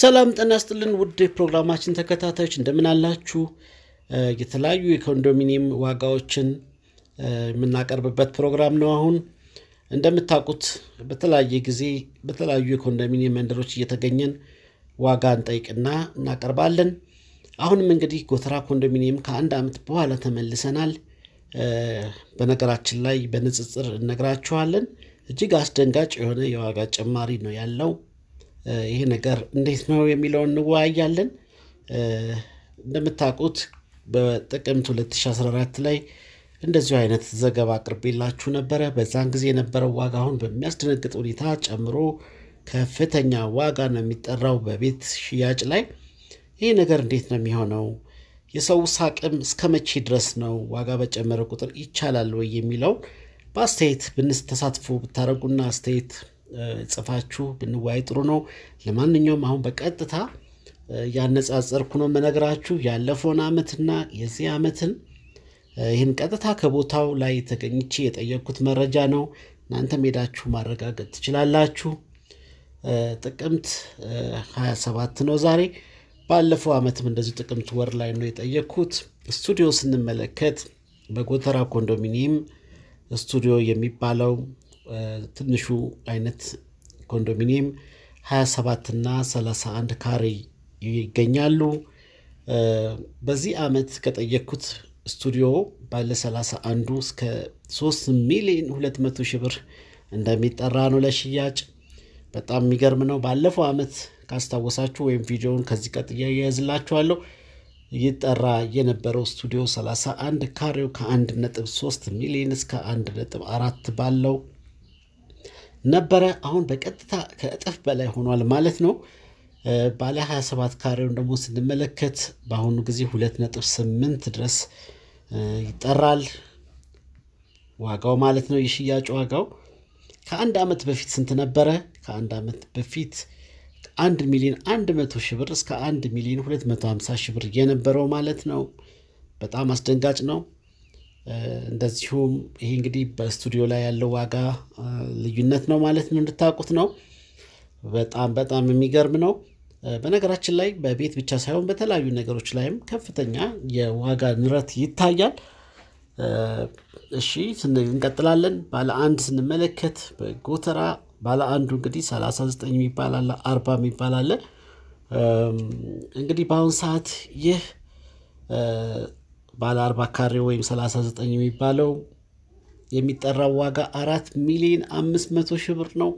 ሰላም ጤና ይስጥልን ውድ ፕሮግራማችን ተከታታዮች እንደምን አላችሁ? የተለያዩ የኮንዶሚኒየም ዋጋዎችን የምናቀርብበት ፕሮግራም ነው። አሁን እንደምታውቁት በተለያየ ጊዜ በተለያዩ የኮንዶሚኒየም መንደሮች እየተገኘን ዋጋ እንጠይቅና እናቀርባለን። አሁንም እንግዲህ ጎተራ ኮንዶሚኒየም ከአንድ ዓመት በኋላ ተመልሰናል። በነገራችን ላይ በንጽጽር እነግራችኋለን። እጅግ አስደንጋጭ የሆነ የዋጋ ጭማሪ ነው ያለው ይሄ ነገር እንዴት ነው የሚለውን እንወያያለን። እንደምታውቁት በጥቅምት 2014 ላይ እንደዚሁ አይነት ዘገባ አቅርቤላችሁ ነበረ። በዛን ጊዜ የነበረው ዋጋ አሁን በሚያስደነግጥ ሁኔታ ጨምሮ ከፍተኛ ዋጋ ነው የሚጠራው በቤት ሽያጭ ላይ። ይህ ነገር እንዴት ነው የሚሆነው? የሰው አቅም እስከ መቼ ድረስ ነው ዋጋ በጨመረ ቁጥር ይቻላል ወይ የሚለው በአስተያየት ብንስ ተሳትፎ ብታደረጉና አስተያየት ጽፋችሁ ብንወያይ ጥሩ ነው። ለማንኛውም አሁን በቀጥታ ያነጻጸርኩ ነው መነግራችሁ ያለፈውን ዓመትና የዚህ ዓመትን ይህን ቀጥታ ከቦታው ላይ ተገኝቼ የጠየቅኩት መረጃ ነው። እናንተም ሄዳችሁ ማረጋገጥ ትችላላችሁ። ጥቅምት 27 ነው ዛሬ። ባለፈው ዓመትም እንደዚሁ ጥቅምት ወር ላይ ነው የጠየቅኩት። ስቱዲዮ ስንመለከት በጎተራ ኮንዶሚኒየም ስቱዲዮ የሚባለው ትንሹ አይነት ኮንዶሚኒየም 27 እና 31 ካሬ ይገኛሉ። በዚህ ዓመት ከጠየቅኩት ስቱዲዮ ባለ 31 እስከ 3 ሚሊዮን 200 ሺህ ብር እንደሚጠራ ነው ለሽያጭ። በጣም የሚገርም ነው። ባለፈው ዓመት ካስታወሳችሁ ወይም ቪዲዮውን ከዚህ ቀጥያ እያያዝላችኋለሁ ይጠራ የነበረው ስቱዲዮ 31 ካሬው ከ1.3 ሚሊዮን እስከ 1.4 ባለው ነበረ። አሁን በቀጥታ ከእጥፍ በላይ ሆኗል ማለት ነው። ባለ 27 ካሬውን ደግሞ ስንመለከት በአሁኑ ጊዜ 2.8 ድረስ ይጠራል ዋጋው ማለት ነው። የሽያጭ ዋጋው ከአንድ ዓመት በፊት ስንት ነበረ? ከአንድ ዓመት በፊት አንድ ሚሊዮን 100 ሺህ ብር እስከ አንድ ሚሊዮን 250 ሺህ ብር የነበረው ማለት ነው። በጣም አስደንጋጭ ነው። እንደዚሁም ይሄ እንግዲህ በስቱዲዮ ላይ ያለው ዋጋ ልዩነት ነው ማለት ነው። እንድታውቁት ነው። በጣም በጣም የሚገርም ነው። በነገራችን ላይ በቤት ብቻ ሳይሆን በተለያዩ ነገሮች ላይም ከፍተኛ የዋጋ ንረት ይታያል። እሺ እንቀጥላለን። ባለ አንድ ስንመለከት በጎተራ ባለ አንዱ እንግዲህ 39 የሚባል አለ፣ 40 የሚባል አለ። እንግዲህ በአሁን ሰዓት ይህ ባለ 40 ካሬ ወይም 39 የሚባለው የሚጠራው ዋጋ አራት ሚሊዮን አምስት መቶ ሺህ ብር ነው።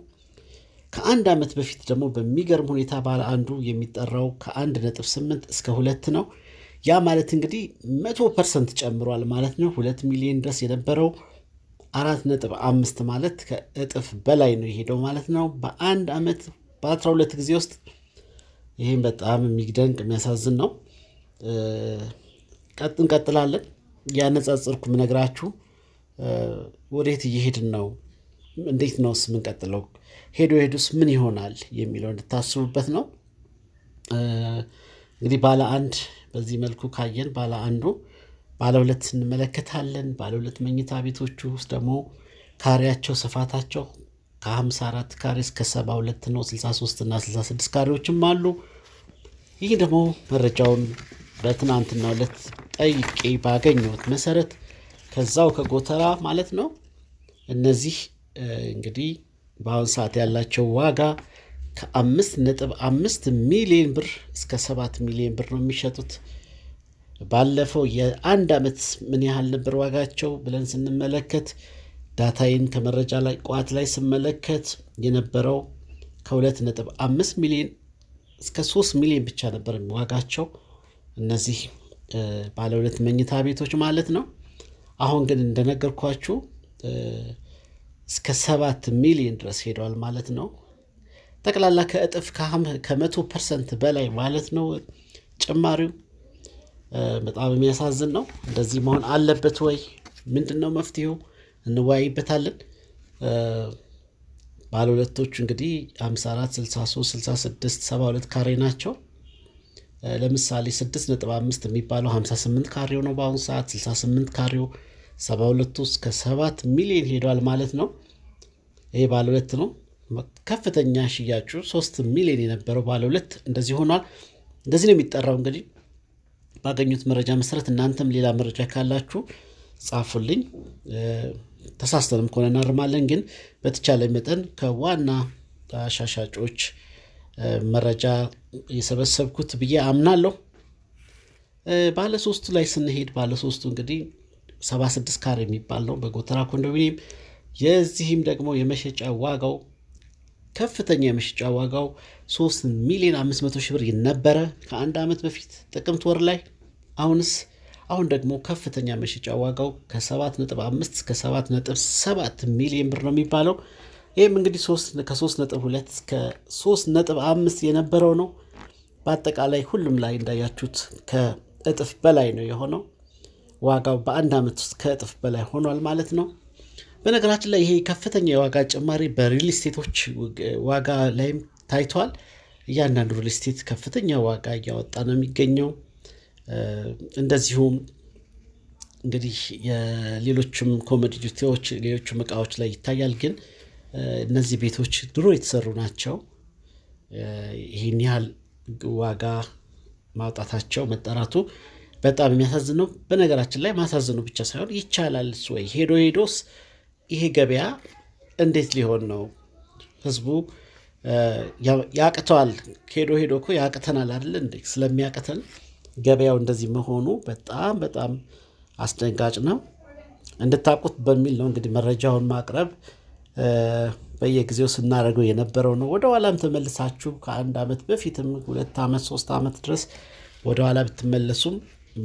ከአንድ ዓመት በፊት ደግሞ በሚገርም ሁኔታ ባለ አንዱ የሚጠራው ከአንድ ነጥብ ስምንት እስከ ሁለት ነው። ያ ማለት እንግዲህ መቶ ፐርሰንት ጨምሯል ማለት ነው። ሁለት ሚሊዮን ድረስ የነበረው አራት ነጥብ አምስት ማለት ከእጥፍ በላይ ነው የሄደው ማለት ነው። በአንድ ዓመት በአስራ ሁለት ጊዜ ውስጥ ይህም በጣም የሚደንቅ የሚያሳዝን ነው። ቀጥ እንቀጥላለን ያነጻጽርኩ ምነግራችሁ ወዴት እየሄድን ነው፣ እንዴት ነውስ የምንቀጥለው፣ ሄዶ ሄዱስ ምን ይሆናል የሚለው እንድታስቡበት ነው። እንግዲህ ባለ አንድ በዚህ መልኩ ካየን ባለ አንዱ ባለ ሁለት እንመለከታለን። ባለ ሁለት መኝታ ቤቶቹ ውስጥ ደግሞ ካሬያቸው ስፋታቸው ከ54 ካሬ እስከ 72 ነው። 63 እና 66 ካሬዎችም አሉ። ይህ ደግሞ መረጃውን በትናንትና ዕለት ጠይቄ ባገኘሁት መሰረት ከዛው ከጎተራ ማለት ነው። እነዚህ እንግዲህ በአሁን ሰዓት ያላቸው ዋጋ ከአምስት ነጥብ አምስት ሚሊዮን ብር እስከ ሰባት ሚሊዮን ብር ነው የሚሸጡት። ባለፈው የአንድ ዓመት ምን ያህል ነበር ዋጋቸው ብለን ስንመለከት ዳታይን ከመረጃ ላይ ቋት ላይ ስመለከት የነበረው ከሁለት ነጥብ አምስት ሚሊዮን እስከ ሶስት ሚሊዮን ብቻ ነበር ዋጋቸው። እነዚህ ባለ ሁለት መኝታ ቤቶች ማለት ነው። አሁን ግን እንደነገርኳችሁ እስከ ሰባት ሚሊዮን ድረስ ሄደዋል ማለት ነው። ጠቅላላ ከእጥፍ ከመቶ ፐርሰንት በላይ ማለት ነው ጭማሪው በጣም የሚያሳዝን ነው። እንደዚህ መሆን አለበት ወይ? ምንድን ነው መፍትሄው? እንወያይበታለን። ባለሁለቶቹ እንግዲህ 54፣ 63፣ 66፣ 72 ካሬ ናቸው። ለምሳሌ 6.5 የሚባለው 58 ካሬው ነው። በአሁኑ ሰዓት 68 ካሬው 72 እስከ 7 ሚሊዮን ሄዷል ማለት ነው። ይሄ ባለሁለት ነው። ከፍተኛ ሽያጩ 3 ሚሊዮን የነበረው ባለሁለት እንደዚህ ሆኗል። እንደዚህ ነው የሚጠራው። እንግዲህ ባገኙት መረጃ መሰረት እናንተም ሌላ መረጃ ካላችሁ ጻፉልኝ። ተሳስተንም ከሆነ እናርማለን። ግን በተቻለ መጠን ከዋና አሻሻጮች መረጃ የሰበሰብኩት ብዬ አምናለሁ። ባለሶስቱ ላይ ስንሄድ ባለሶስቱ እንግዲህ 76 ካር የሚባል ነው በጎተራ ኮንዶሚኒየም። የዚህም ደግሞ የመሸጫ ዋጋው ከፍተኛ የመሸጫ ዋጋው 3 ሚሊዮን 500 ሺህ ብር ነበረ ከአንድ ዓመት በፊት ጥቅምት ወር ላይ። አሁንስ አሁን ደግሞ ከፍተኛ መሸጫ ዋጋው ከ7.5 እስከ 7.7 ሚሊዮን ብር ነው የሚባለው። ይህም እንግዲህ ከሶስት ነጥብ 2 እስከ ሶስት ነጥብ አምስት የነበረው ነው። በአጠቃላይ ሁሉም ላይ እንዳያችሁት ከእጥፍ በላይ ነው የሆነው። ዋጋው በአንድ ዓመት ውስጥ ከእጥፍ በላይ ሆኗል ማለት ነው። በነገራችን ላይ ይሄ ከፍተኛ የዋጋ ጭማሪ በሪል ስቴቶች ዋጋ ላይም ታይቷል። እያንዳንዱ ሪል ስቴት ከፍተኛ ዋጋ እያወጣ ነው የሚገኘው። እንደዚሁም እንግዲህ የሌሎችም ኮሞዲቲዎች ሌሎችም እቃዎች ላይ ይታያል ግን እነዚህ ቤቶች ድሮ የተሰሩ ናቸው። ይህን ያህል ዋጋ ማውጣታቸው መጠራቱ በጣም የሚያሳዝን ነው። በነገራችን ላይ ማሳዝኑ ብቻ ሳይሆን ይቻላል ወይ? ሄዶ ሄዶስ ይሄ ገበያ እንዴት ሊሆን ነው? ህዝቡ ያቅተዋል። ሄዶ ሄዶ እኮ ያቅተናል አይደል እንዴ? ስለሚያቅተን ገበያው እንደዚህ መሆኑ በጣም በጣም አስደንጋጭ ነው። እንድታውቁት በሚል ነው እንግዲህ መረጃውን ማቅረብ በየጊዜው ስናደርገው የነበረው ነው። ወደኋላም ተመልሳችሁ ከአንድ ዓመት በፊትም ሁለት ዓመት ሶስት ዓመት ድረስ ወደኋላ ብትመለሱም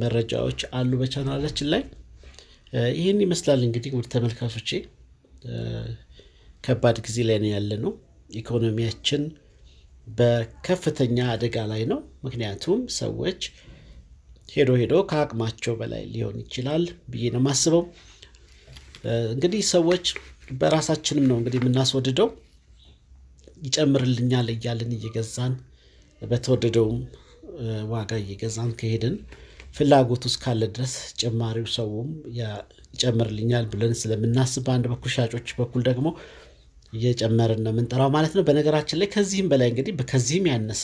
መረጃዎች አሉ በቻናላችን ላይ። ይህን ይመስላል እንግዲህ ውድ ተመልካቾቼ፣ ከባድ ጊዜ ላይ ነው ያለ ነው። ኢኮኖሚያችን በከፍተኛ አደጋ ላይ ነው። ምክንያቱም ሰዎች ሄዶ ሄዶ ከአቅማቸው በላይ ሊሆን ይችላል ብዬ ነው የማስበው። እንግዲህ ሰዎች በራሳችንም ነው እንግዲህ የምናስወድደው። ይጨምርልኛል እያልን እየገዛን በተወደደውም ዋጋ እየገዛን ከሄድን ፍላጎቱ እስካለ ድረስ ጭማሪው ሰውም ይጨምርልኛል ብለን ስለምናስብ በአንድ በኩል ሻጮች በኩል ደግሞ እየጨመርን ነው የምንጠራው ማለት ነው። በነገራችን ላይ ከዚህም በላይ እንግዲህ ከዚህም ያነሰ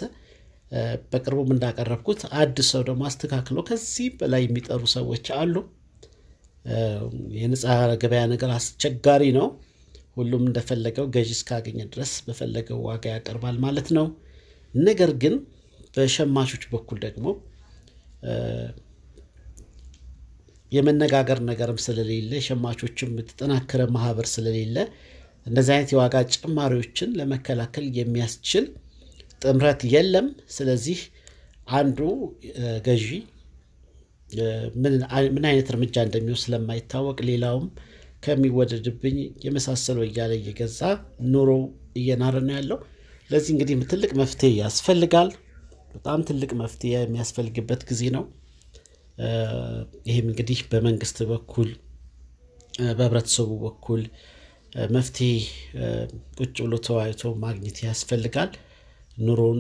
በቅርቡም እንዳቀረብኩት አዲስ ሰው ደግሞ አስተካክሎ ከዚህ በላይ የሚጠሩ ሰዎች አሉ። የነፃ ገበያ ነገር አስቸጋሪ ነው። ሁሉም እንደፈለገው ገዢ እስካገኘ ድረስ በፈለገው ዋጋ ያቀርባል ማለት ነው። ነገር ግን በሸማቾች በኩል ደግሞ የመነጋገር ነገርም ስለሌለ ሸማቾችም የተጠናከረ ማህበር ስለሌለ እንደዚህ አይነት የዋጋ ጭማሪዎችን ለመከላከል የሚያስችል ጥምረት የለም። ስለዚህ አንዱ ገዢ ምን አይነት እርምጃ እንደሚወስድ ስለማይታወቅ ሌላውም ከሚወደድብኝ የመሳሰለው እያለ እየገዛ ኑሮ እየናረ ነው ያለው። ለዚህ እንግዲህ ትልቅ መፍትሄ ያስፈልጋል። በጣም ትልቅ መፍትሄ የሚያስፈልግበት ጊዜ ነው። ይህም እንግዲህ በመንግስት በኩል በህብረተሰቡ በኩል መፍትሄ ቁጭ ብሎ ተወያይቶ ማግኘት ያስፈልጋል። ኑሮን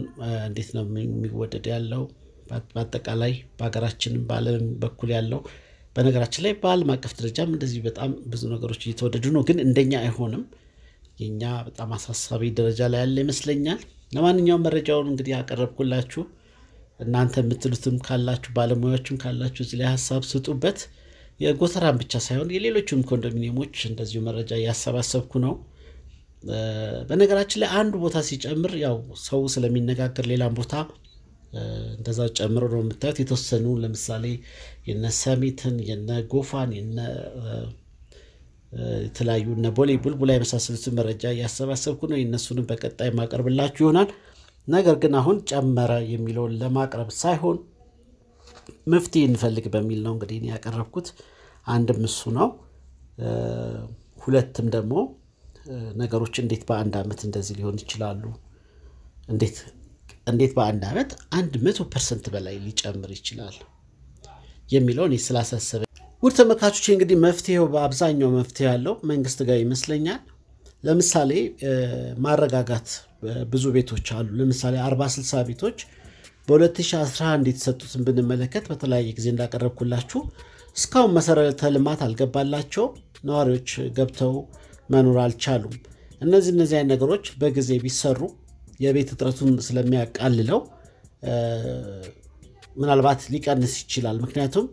እንዴት ነው የሚወደድ ያለው በአጠቃላይ በሀገራችንም በዓለም በኩል ያለው በነገራችን ላይ በዓለም አቀፍ ደረጃም እንደዚህ በጣም ብዙ ነገሮች እየተወደዱ ነው፣ ግን እንደኛ አይሆንም። የኛ በጣም አሳሳቢ ደረጃ ላይ ያለ ይመስለኛል። ለማንኛውም መረጃውን እንግዲህ ያቀረብኩላችሁ እናንተ የምትሉትም ካላችሁ ባለሙያዎችም ካላችሁ እዚህ ላይ ሀሳብ ስጡበት። የጎተራን ብቻ ሳይሆን የሌሎችም ኮንዶሚኒየሞች እንደዚሁ መረጃ እያሰባሰብኩ ነው። በነገራችን ላይ አንዱ ቦታ ሲጨምር ያው ሰው ስለሚነጋገር ሌላም ቦታ እንደዛ ጨምሮ ነው የምታዩት። የተወሰኑ ለምሳሌ የነ ሰሚትን የነ ጎፋን የነ የተለያዩ እነ ቦሌ ቡልቡላ የመሳሰሉትን መረጃ እያሰባሰብኩ ነው። የእነሱንም በቀጣይ ማቀርብላችሁ ይሆናል። ነገር ግን አሁን ጨመረ የሚለውን ለማቅረብ ሳይሆን መፍትሄ እንፈልግ በሚል ነው እንግዲህ ያቀረብኩት። አንድም እሱ ነው፣ ሁለትም ደግሞ ነገሮች እንዴት በአንድ ዓመት እንደዚህ ሊሆን ይችላሉ እንዴት እንዴት በአንድ ዓመት አንድ መቶ ፐርሰንት በላይ ሊጨምር ይችላል የሚለውን ስላሳሰበ ውድ ተመልካቾች እንግዲህ መፍትሄው በአብዛኛው መፍትሄ ያለው መንግስት ጋር ይመስለኛል። ለምሳሌ ማረጋጋት ብዙ ቤቶች አሉ። ለምሳሌ 40 ቤቶች በ2011 የተሰጡትን ብንመለከት በተለያየ ጊዜ እንዳቀረብኩላችሁ እስካሁን መሰረተ ልማት አልገባላቸው ነዋሪዎች ገብተው መኖር አልቻሉም። እነዚህ እነዚህ ነገሮች በጊዜ ቢሰሩ የቤት እጥረቱን ስለሚያቃልለው ምናልባት ሊቀንስ ይችላል። ምክንያቱም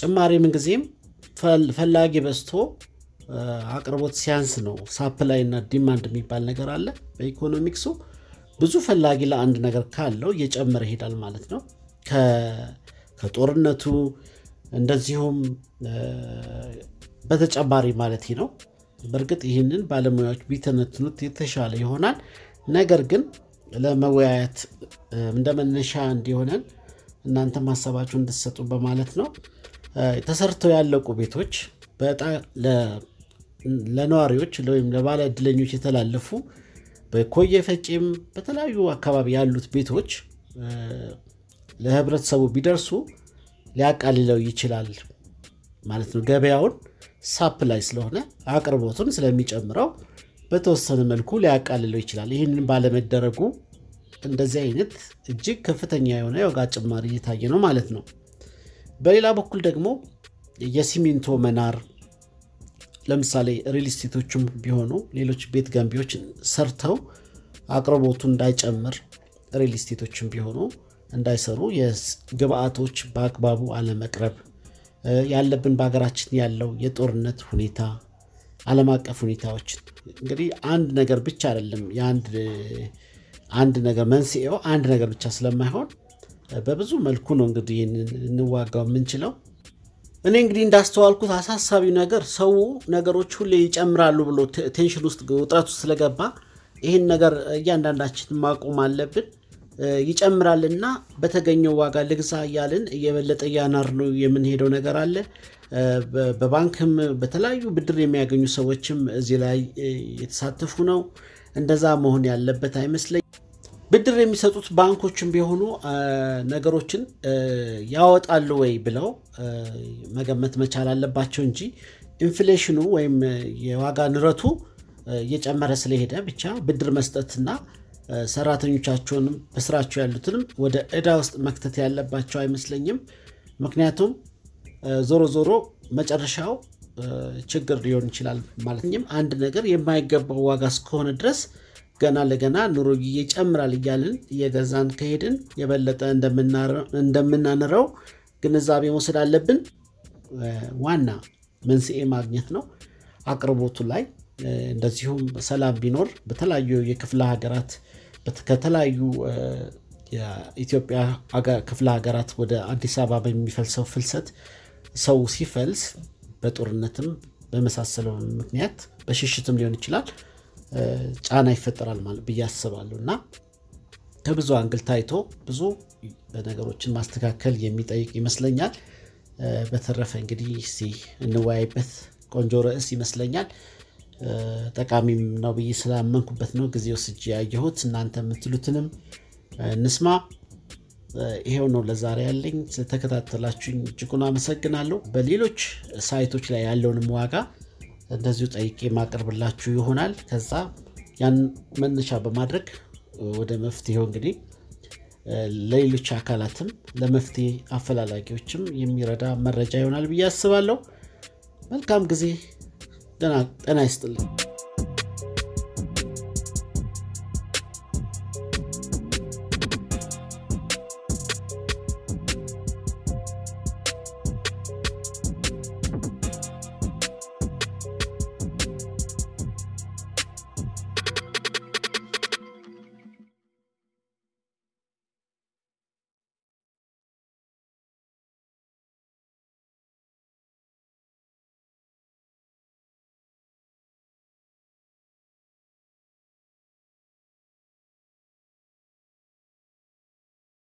ጭማሪ ምንጊዜም ፈላጊ በዝቶ አቅርቦት ሲያንስ ነው። ሳፕላይ እና ዲማንድ የሚባል ነገር አለ በኢኮኖሚክሱ። ብዙ ፈላጊ ለአንድ ነገር ካለው እየጨመረ ይሄዳል ማለት ነው። ከጦርነቱ እንደዚሁም በተጨማሪ ማለት ነው። በእርግጥ ይህንን ባለሙያዎች ቢተነትኑት የተሻለ ይሆናል። ነገር ግን ለመወያየት እንደመነሻ እንዲሆነን እናንተ ሀሳባችሁ እንድትሰጡ በማለት ነው። ተሰርተው ያለቁ ቤቶች ለነዋሪዎች ወይም ለባለ እድለኞች የተላለፉ በኮየ ፈጬም በተለያዩ አካባቢ ያሉት ቤቶች ለህብረተሰቡ ቢደርሱ ሊያቃልለው ይችላል ማለት ነው። ገበያውን ሳፕላይ ስለሆነ አቅርቦቱን ስለሚጨምረው በተወሰነ መልኩ ሊያቃልለው ይችላል። ይህንን ባለመደረጉ እንደዚህ አይነት እጅግ ከፍተኛ የሆነ የዋጋ ጭማሪ እየታየ ነው ማለት ነው። በሌላ በኩል ደግሞ የሲሚንቶ መናር ለምሳሌ ሪል ስቴቶችም ቢሆኑ ሌሎች ቤት ገንቢዎች ሰርተው አቅርቦቱ እንዳይጨምር ሪል ስቴቶችም ቢሆኑ እንዳይሰሩ የግብአቶች በአግባቡ አለመቅረብ ያለብን በሀገራችን ያለው የጦርነት ሁኔታ ዓለም አቀፍ ሁኔታዎችን እንግዲህ አንድ ነገር ብቻ አይደለም። አንድ ነገር መንስኤው አንድ ነገር ብቻ ስለማይሆን በብዙ መልኩ ነው እንግዲህ እንዋጋው የምንችለው። እኔ እንግዲህ እንዳስተዋልኩት አሳሳቢው ነገር ሰው ነገሮች ሁሌ ይጨምራሉ ብሎ ቴንሽን ውስጥ ውጥረት ውስጥ ስለገባ ይህን ነገር እያንዳንዳችን ማቆም አለብን። ይጨምራልና በተገኘው ዋጋ ልግዛ እያልን እየበለጠ እያናር ነው የምንሄደው ነገር አለ። በባንክም በተለያዩ ብድር የሚያገኙ ሰዎችም እዚህ ላይ የተሳተፉ ነው። እንደዛ መሆን ያለበት አይመስለኝ። ብድር የሚሰጡት ባንኮችም ቢሆኑ ነገሮችን ያወጣሉ ወይ ብለው መገመት መቻል አለባቸው እንጂ ኢንፍሌሽኑ ወይም የዋጋ ንረቱ እየጨመረ ስለሄደ ብቻ ብድር መስጠትና ሰራተኞቻቸውንም በስራቸው ያሉትንም ወደ እዳ ውስጥ መክተት ያለባቸው አይመስለኝም። ምክንያቱም ዞሮ ዞሮ መጨረሻው ችግር ሊሆን ይችላል ማለትም አንድ ነገር የማይገባው ዋጋ እስከሆነ ድረስ ገና ለገና ኑሮ ይጨምራል እያልን እየገዛን ከሄድን የበለጠ እንደምናንረው ግንዛቤ መውሰድ አለብን። ዋና መንስኤ ማግኘት ነው አቅርቦቱ ላይ እንደዚሁም ሰላም ቢኖር በተለያዩ የክፍለ ሀገራት ከተለያዩ የኢትዮጵያ ክፍለ ሀገራት ወደ አዲስ አበባ በሚፈልሰው ፍልሰት ሰው ሲፈልስ በጦርነትም በመሳሰለው ምክንያት በሽሽትም ሊሆን ይችላል ጫና ይፈጠራል ብዬ አስባለሁ እና ከብዙ አንግል ታይቶ ብዙ ነገሮችን ማስተካከል የሚጠይቅ ይመስለኛል። በተረፈ እንግዲህ እንወያይበት። ቆንጆ ርዕስ ይመስለኛል። ጠቃሚም ነው ብዬ ስላመንኩበት ነው ጊዜ ወስጄ ያየሁት። እናንተ የምትሉትንም ንስማ ይሄው ነው ለዛሬ ያለኝ። ስለተከታተላችሁኝ እጅጉን አመሰግናለሁ። በሌሎች ሳይቶች ላይ ያለውንም ዋጋ እንደዚሁ ጠይቄ ማቅርብላችሁ ይሆናል። ከዛ ያን መነሻ በማድረግ ወደ መፍትሄው እንግዲህ ለሌሎች አካላትም ለመፍትሄ አፈላላጊዎችም የሚረዳ መረጃ ይሆናል ብዬ አስባለሁ። መልካም ጊዜ ጤና ይስጥልኝ።